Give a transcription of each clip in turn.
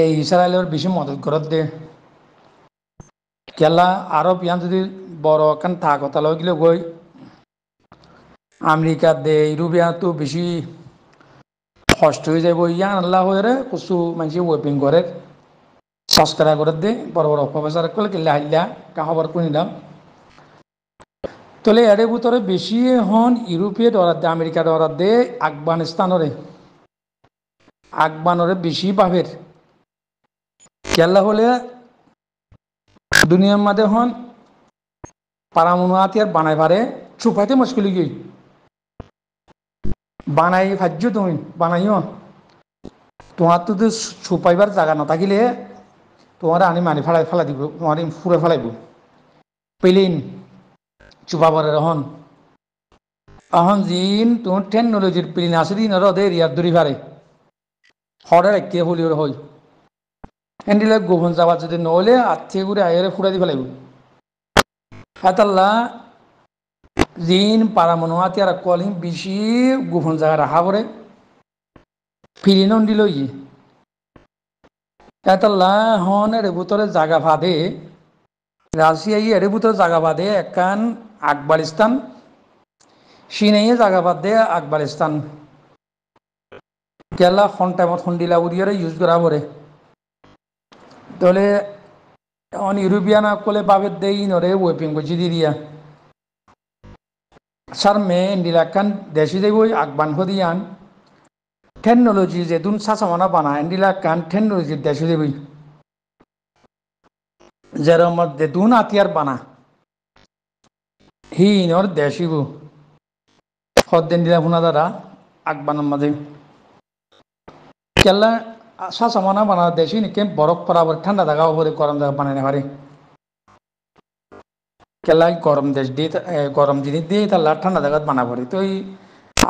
এই ইসরায়েলের বেশি মদত করত দে কেলা আরব ইয়ান যদি বড় কান থাক তাহলে গেলে গই আমেরিকা দে ইউরোপ তো বেশি কষ্ট হয়ে যাব ইয়ান আল্লাহ হয়ে রে কিছু মানুষ ওয়েপিং করে সংস্কারা করে দে বড় বড় অপপ্রচার করলে কেলে হাইলা কা কুনি দাম তলে এর ভিতরে বেশি হন ইউরোপীয় ডরার দে আমেরিকা ডরার দে আফগানিস্তানরে আফগানরে বেশি ভাবের হলে দুনিয়ার মাঝে হন পারামুনু আর বানাই পারে চুপাইতে মুশকিল গিয়ে বানাই ভাজ্য তুমি হন তোমার তো ছুপাইবার জায়গা না থাকিলে তোমার আনি মানি ফেলাই ফেলা দিব তোমার ফুরে ফেলাইব পেলিন চুপাবার হন এখন জিন তোমার টেকনোলজির পেলিন আসে দিন আর ওদের ইয়ার দূরি ভারে হরের একে হলিওর হয় ଏନ୍ତିଲେ ଗୁଭନ୍ ଚାବା ଯଦି ନହେଲେ ଆଥି ଗୁରେ ଆୟରେ ଫୁଡ଼ା ଦି ଫେଲାଇବୁ ঋণ পারা মনে হয় আর কলিং বেশি গুফন জায়গা রাখা পরে ফিরি নন দিল ই এতাল্লা হন এর ভিতরে জায়গা বাঁধে রাশিয়া এর ভিতরে জায়গা বাঁধে একান আকবালিস্তান সিনেই জায়গা বাঁধে আকবালিস্তান গেলা হন টাইমত হন দিলা উড়িয়ে ইউজ করা পরে Entonces, on European cole babet de inore wepin gochi diria. Sarme ndilakan desidego akban hodian. Technology je dun sasamana bana ndilakan technology desidego. যারা মধ্যে দুন আতিয়ার বানা হি ইনর দেশিবু হদ্দেন দিলা ভুনা দ্বারা আকবানোর মাঝে কেলা সাসামানা বানা দেশি নিকে বরফ পরাবার ঠান্ডা জায়গা উপরে গরম জায়গা গরম দেশ দিয়ে গরম জিনিস দিয়ে তাহলে ঠান্ডা জায়গা বানা পারি তো এই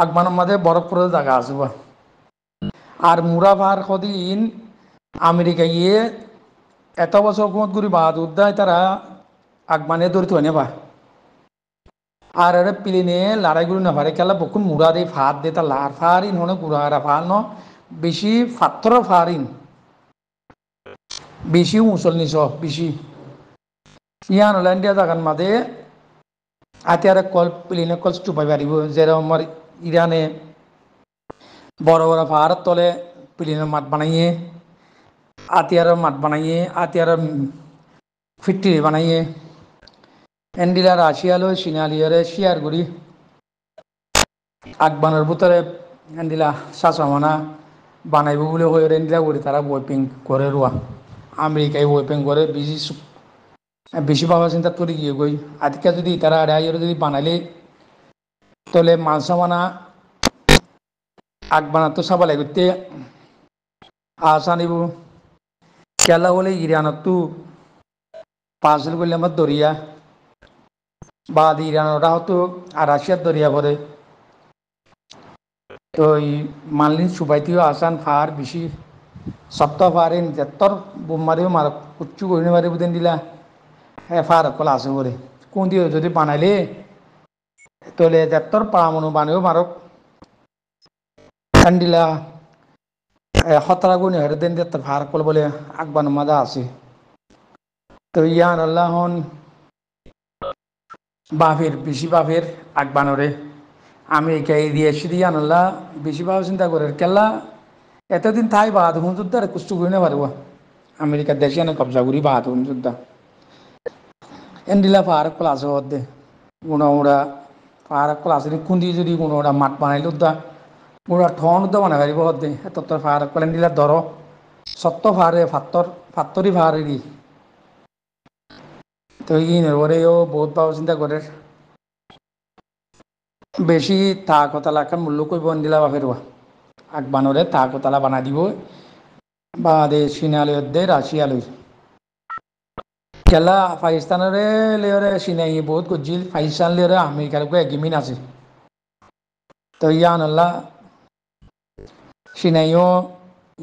আগমানের মাঝে বরফ পরে জায়গা আসবো আর মুরা ভার সদি ইন আমেরিকা গিয়ে এত বছর ঘুমত গুরি বাদ উদ্দায় তারা আগমানে দৌড়তে হয় আর আরে পিলিনে লড়াই গুলি না ভারে খেলা বকুন মুরা দিয়ে ফাঁদ দিয়ে তার লার ফার ইন হনে গুড়া ফাল ন বেশি ফাত্র ফারিন বেশি উঁচল নিছ বেশি ইয়ান হল্যান্ডিয়া জাগান মাঝে আতিয়ারে কল প্লেনে কল চুপাই পারিব যে আমার ইরানে বড় বড় পাহাড়ের তলে প্লেনের মাঠ বানাইয়ে আতিয়ারের মাঠ বানাইয়ে আতিয়ারের ফিটটি বানাইয়ে এন্ডিলা রাশিয়ালো সিনালিয়ারে শিয়ারগুড়ি আকবানের ভুতরে এন্ডিলা শাসমানা বানাইব বলে কৈ ৰেণ্ডিলা কৰি তাৰা ৱেপিং কৰে ৰোৱা আমেৰিকাই ৱেপিং কৰে বেছি বেশি ভাবা চিন্তা করে গিয়ে গই আজকে যদি তারা রায়ের যদি বানালে তাহলে মাংস বানা আগ বানাতো সাবা লাগতে আশা আনিব কেলা হলে ইরানতো পার্সেল করলে আমার দরিয়া বা ইরানরা হতো আর রাশিয়ার দরিয়া পরে তো এই মানলিন সুবাইতিও আসান ফার বেশি সপ্তাহ এন যেতর বোম মারিও মার উচ্চু গহিনী মারি বুদেন দিলা হ্যাঁ ফার অকল আসে বলে কোন দিয়ে যদি বানাইলে তোলে যেতর পাড়ামনু বানিও মারক ঠান্ডিলা খতরা গুণ হেরে দেন যেতর ফার কল বলে আগবানু মাদা আছে তো ইয়ান আল্লাহন বাফের বেশি বাফের আগবানরে আমেরিকা এদিকে সিদি আনলা বেশিভাবে চিন্তা করে কেলা এতদিন থাই বাহাদ হুমযুদ্ধ আর কুষ্ট করে পারব আমেরিকার দেশে এনে কবজা করি বাহাদ হুমযুদ্ধ এন্ডিলা পাহাড় ক্লাস হওয়ার দে ওরা পাহাড় ক্লাস কুন্দি যদি গুণ ওরা মাঠ বানাইল দা গুড়া ঠন উদ্দা বানাই পারিব হওয়ার দে তত্তর পাহাড় কলেন এন্ডিলা ধরো সত্য পাহাড়ে ফাত্তর ফাত্তরি পাহাড়ে তো ই নেবরে ও বহুত ভাবে চিন্তা করে বেশি তা কতালাকে মূল্য কৰিব নিদিলা বাপেরবা আগবানরে তা কতালা বানা দিব বা দে চীনালয় দে ৰাছিয়ালৈ কেলা পাকিস্তানৰে লেয়ৰে সিনাই বহুত গজিল পাকিস্তান লেয়ৰে আমেৰিকালৈকে এগিমিন আছে তো ইয়ান হল্লা সিনাইও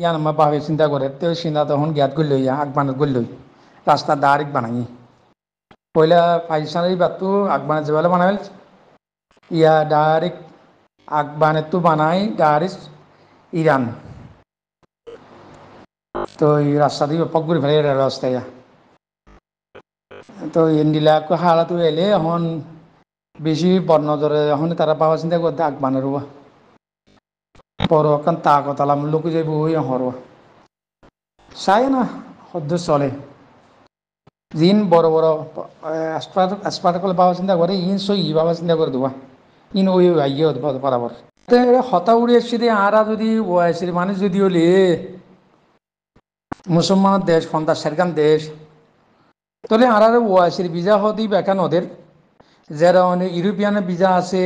ইয়ান আমাৰ বাবে চিন্তা কৰে তেওঁ চীনা তখন জ্ঞাত কৰি ইয়া আগবানত গৈ লৈ ৰাস্তা দারিক বানাই পহিলা পাকিস্তানৰ বাটটো আগবানত যাবলৈ বনাই ইয়া ডারেক আকবানেতু বানাই ডারিস ইরান তো এই রাস্তা দিয়ে পকগুড়ি ফেলে রাস্তা ইয়া তো ইন্ডিলাকে হারাতো এলে এখন বেশি বর্ণজরে এখন তারা পাওয়া চিন্তা করতে আগবানের রুবা পর কান তা কতালাম লোক যাইব ওই হরবা চাই না সদ্য চলে জিন বড় বড় এক্সপার্ট এক্সপার্ট করলে পাওয়া চিন্তা করে ইন সই ভাবা চিন্তা করে দেবা ইন ಇನ್ನು ಇವು ಅಯ್ಯೋ ಅದು ಬದು ಬರಬರ್ ಹೊತ ಉಡಿ ಹಚ್ಚಿದೆ ಆರಾದುದಿ ಓ ಹಚ್ಚಿದೆ ಮನಸ್ಸು ಜುದಿಯೋಲಿ মুসলমানের দেশ ফন্দাসেরখান দেশ তাহলে আর ওয়াসির ভিজা হতেই বেকান ওদের যেরম মানে ইউরোপিয়ানের ভিজা আছে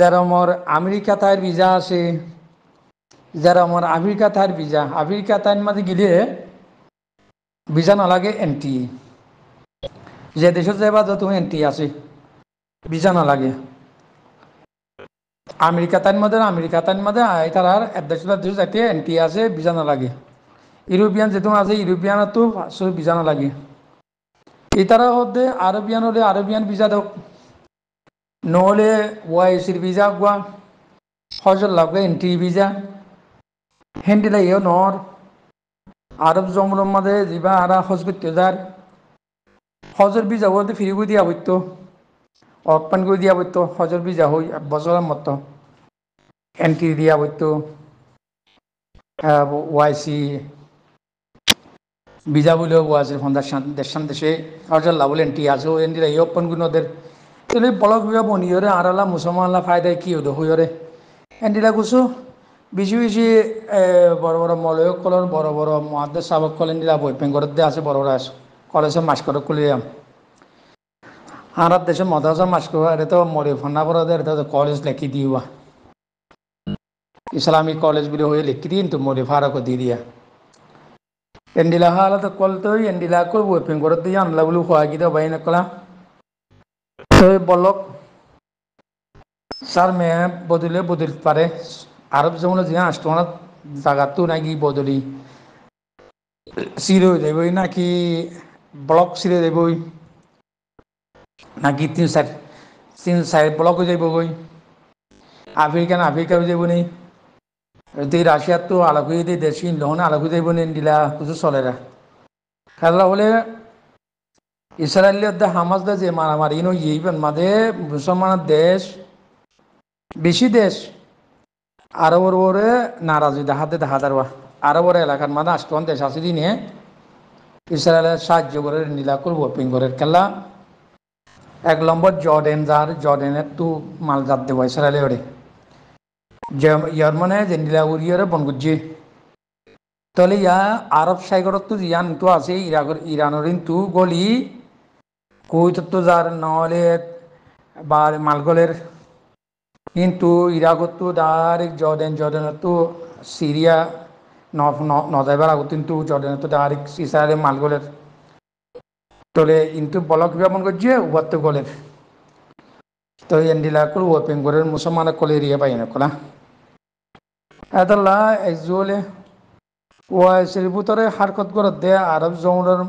যেরমর আমেরিকা তার ভিজা আছে যেরমর আমেরিকা তার ভিজা আমেরিকা তার মাঝে গেলে ভিজা না লাগে এন্টি যে দেশে যাবা যত এন্টি আছে ভিজা নালাগে লাগে আমেরিকা তাইন মধ্যে আমেরিকা তাইন মধ্যে এটার আর এডাসনাল দেশ যাতে এন্টি আছে বিজা নালাগে ইউরোপিয়ান যিটো আছে ইউৰোপিয়ানতো সব বিজা নালাগে এটারা হতে আরবিয়ান হলে আরবিয়ান বিজা দক নহলে ওয়াই সির বিজা গুয়া সজল লাগবে এন্টি বিজা হেন্ডিলা ইয়ে নর আরব জমরম মধ্যে যা আর হজ করতে যার হজর বিজা হতে ফিরিগুদি আবৈত্য অপান করে দিয়া বইতো হজর বিজা হই বছরের মতো এন্ট্রি দিয়া বইতো ওয়াইসি বিজা বলে ওয়াজের ফন্দার দেশান দেশে হজর লাভ এন্ট্রি আছে এন্ট্রি এই অপান করে ওদের তাহলে বলক বিয়া বনিয়রে আরালা মুসলমানলা ফায়দায় কি হতো হইয়রে এন্ট্রিটা কুসু বিজু বিজি বড় বড় মলয়ক কলর বড় বড় মহাদ্দ সাবক কল কলেন্ডিলা বই পেঙ্গরদ্দে আছে বড় বড় কলেজে মাস্কর খুলে আরব দেশে মদজ মাসকু হ্যাঁ, এটা তো মরে ফন্না বড় এটা তো কলেজ লেখি দিওয়া ইসলামিক কলেজ বলে হয়ে লেখি দিন তো মরে ফারাকো দি দিয়া এন্ডিলা হালা তো কল তো এন্ডিলা কই ওয়েপিং করে দিয়ে আনলা বলে হওয়া গিয়ে বাই নকলা তো বলক স্যার মেয়ে বদলে বদল পারে আরব যেমন যে আষ্টমানত জায়গাতো নাকি বদলি চিরে হয়ে যাবই নাকি ব্লক চিরে যাবই নাকি তিন চার তিন চাৰি ব্লক হৈ যাবগৈ আফ্ৰিকান আফ্ৰিকা হৈ যাবনি গতিকে ৰাছিয়াততো আলহী দেশ দেশী নহ'লে আলহী যাব নি দিলা কিছু না খেলা হ'লে ইসরায়েলের দা যে মারামারি ইনো ইয়েবেন মাদে মুসলমান দেশ বেশি দেশ ওর ওরে নারাজি দাহাতে দাহাদারওয়া ওর এলাকার মাদে আষ্টন দেশ আছে দিনে ইসরায়েলের সাহায্য করে নীলা করবো পিং করে খেলা এক নম্বর জর্ডেন যার জর্ডেনের তু মাল জাত দেব ইসরায়েলে ওরে ইয়ারমানে জেন্ডিলা উরিয়রে বনগুজি তাহলে ইয়া আরব সাইগর তো ইয়ান তো আছে ইরাকর ইরানোর তু গলি কুইত তো যার নলে বা মালগলের কিন্তু ইরাকত তো ডাইরেক্ট জর্ডেন জর্ডেনের তো সিরিয়া নজাইবার আগত কিন্তু জর্ডেনের তো ডাইরেক্ট ইসরায়েলের মালগলের tole intu bolok be amon gojje তো এন্ডিলা to yendila kul wopeng goren musamana koleri bayina kola adalla ezole ওয়াইসের ভিতরে হারকত করে দে আরব জমুরের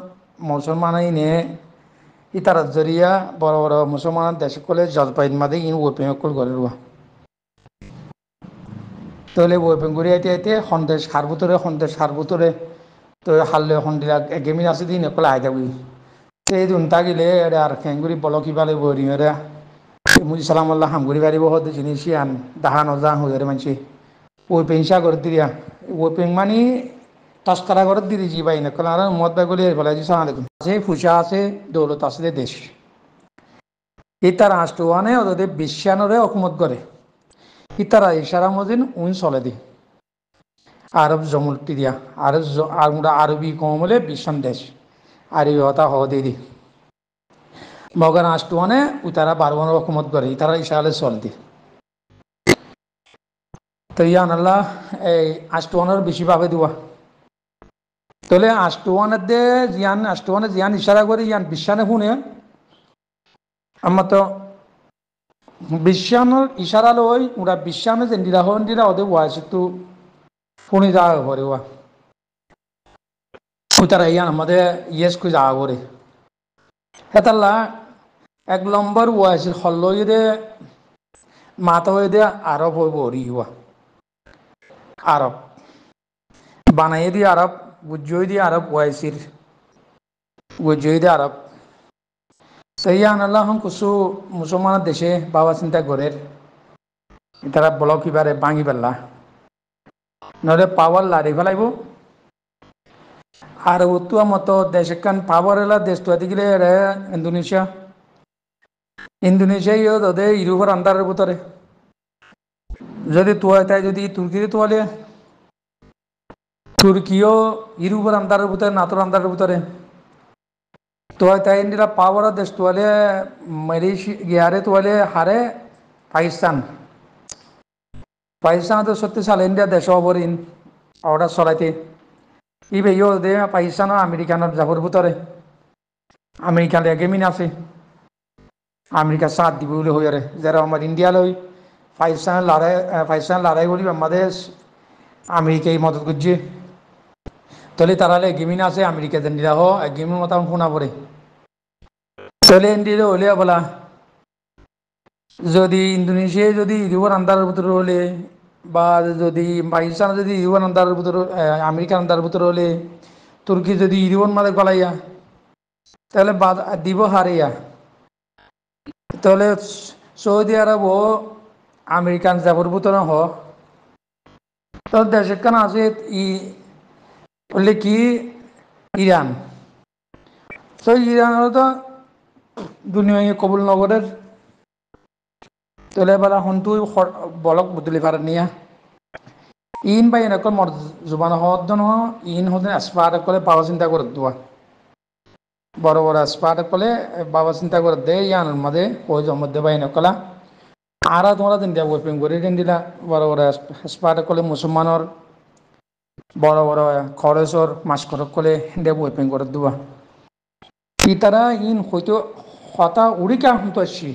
মুসলমান নিয়ে ইতার জরিয়া বড় বড় মুসলমান দেশ কলে জলপাইন মাদে ইন ওপেন কল করে রুয়া তাহলে ওপেন করে আইতে আইতে সন্দেশ হার সন্দেশ হার তো হারলে সন্দিলা এগেমিন আছে দিন কলে আইতা বুঝি এই দুনটা গিলে আর খেঙ্গুরি বলো কিবা লেব রে মুজি সালাম আল্লাহ হামগুরি বাড়ি দাহা নজা হুজার মানছি ওই পেনসা করে দিয়া ওই পেন মানে তস্করা করে দিদি জি বাই না আর মত বাই বলে জি সালাম আলাইকুম আছে ফুসা আছে দৌলত আছে দেশ ইতার রাষ্ট্রওয়ানে ওদের বিশ্বানরে অকুমত করে ইতারা ইশারা মদিন উন চলে দি আরব জমুলটি দিয়া আরব আরবি কম হলে বিশ্বান দেশ আরিবতা হওয়া দিদি মগর আষ্টুয়ানে উতারা বারবার হকুমত করে তারা ইশালে চলতি তো ইয়ান আল্লাহ এই আষ্টুয়ানের বেশিভাবে দেওয়া তাহলে আষ্টুয়ানের দে জিয়ান আষ্টুয়ানে জিয়ান ইশারা করে ইয়ান বিশ্বানে শুনে আমার তো বিশ্বানের ইশারা লই ওরা বিশ্বানে যে নিরাহ নিরা ওদের ওয়া একটু শুনে যাওয়া পরে ওয়া উতার ইয়ান আমাদের ইয়েস কুই যা হেতাল্লা এক নম্বর ওয়াইছিল হল্লই দে মাতা হয়ে দে আরব হইব হরি হওয়া আরব বানাইয়ে দিয়ে আরব বুঝই দিয়ে আরব ওয়াইসির বুঝই দিয়ে আরব তাই আনাল্লাহ হম কুসু মুসলমানের দেশে বাবা চিন্তা করে তারা বলক ইবারে ভাঙি পেলা নহলে পাওয়ার লারি ফেলাইব মতো দেশ এখান ದೇಶಕ್ಕನ್ ಪಾವರ್ ಎಲ್ಲ ದೇಶದ ಅದಿಗಿಲೆ ಇಂಡೋನೇಷಿಯಾ ইন্দোনেশিয়া ইয়ে ওদের ইউরোপের আন্দার ভিতরে যদি তোয়া তাই যদি তুর্কি তোয়ালে তুর্কিও ইউরোপের আন্দার ভিতরে নাতর আন্দার ভিতরে তোয়া তাই ইন্ডিয়া পাওয়ার দেশ তোয়ালে মালয়েশিয়া গিয়ারে তোয়ালে হারে পাকিস্তান পাকিস্তান তো সত্যি সাল ইন্ডিয়া দেশ অবরিন অর্ডার চলাইতে ই বেইও দে পাকিস্তান আমেরিকান যাবর ভিতরে আমেরিকালে এগেমিন আছে আমেরিকা সাথ দিব বলে হইয়ারে যারা আমার লই পাকিস্তান লড়াই পাকিস্তান লড়াই বলি আমাদের আমেরিকাই মদত করছে তাহলে তারালে গেমিন আছে আমেরিকা হো হ এগেমিন মতাম শোনা পড়ে তাহলে ইন্ডিয়া হলে বলা যদি ইন্দোনেশিয়া যদি ইউরোপ আন্দার ভিতরে হলে বা যদি পাকিস্তান যদি ইউএন আন্দার ভিতরে আমেরিকান আন্দার ভিতরে হলে তুর্কি যদি ইউরোপিয়ান মালে গলাইয়া তাহলে দিব হারিয়া তাহলে সৌদি আরব ও আমেরিকান জাবর ভিতরে হ তাহলে দেশের কেন আছে ই বললে কি ইরান তো ইরান তো দুনিয়া নগরের তলে বালা হন্তু বলক বদলি পাৰ নিয়া ইন বাই এনেকৈ মোৰ জুবান শব্দ নহয় ইন হতে এক্সপাৰ্ট কলে বাবা চিন্তা কৰি দোৱা বড় বড় এক্সপাৰ্ট কলে বাবা চিন্তা কৰি দে ইয়ান মাজে কৈ যাওঁ মধ্যে বাই এনেকলা আৰু তোমাৰ তেন্তা ৱেপিং কৰি দিলা বড় বড় এক্সপাৰ্ট কলে মুছলমানৰ বড় বড় খৰচৰ মাছ খৰক কলে তেন্তা ৱেপিং কৰি দোৱা ইতাৰা ইন হয়তো হতা উৰিকা হন্তু আছে